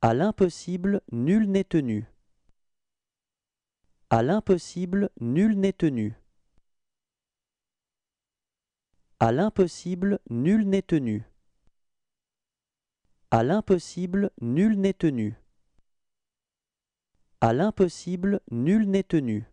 À l'impossible, nul n'est tenu. À l'impossible, nul n'est tenu. À l'impossible, nul n'est tenu. À l'impossible, nul n'est tenu. À l'impossible, nul n'est tenu.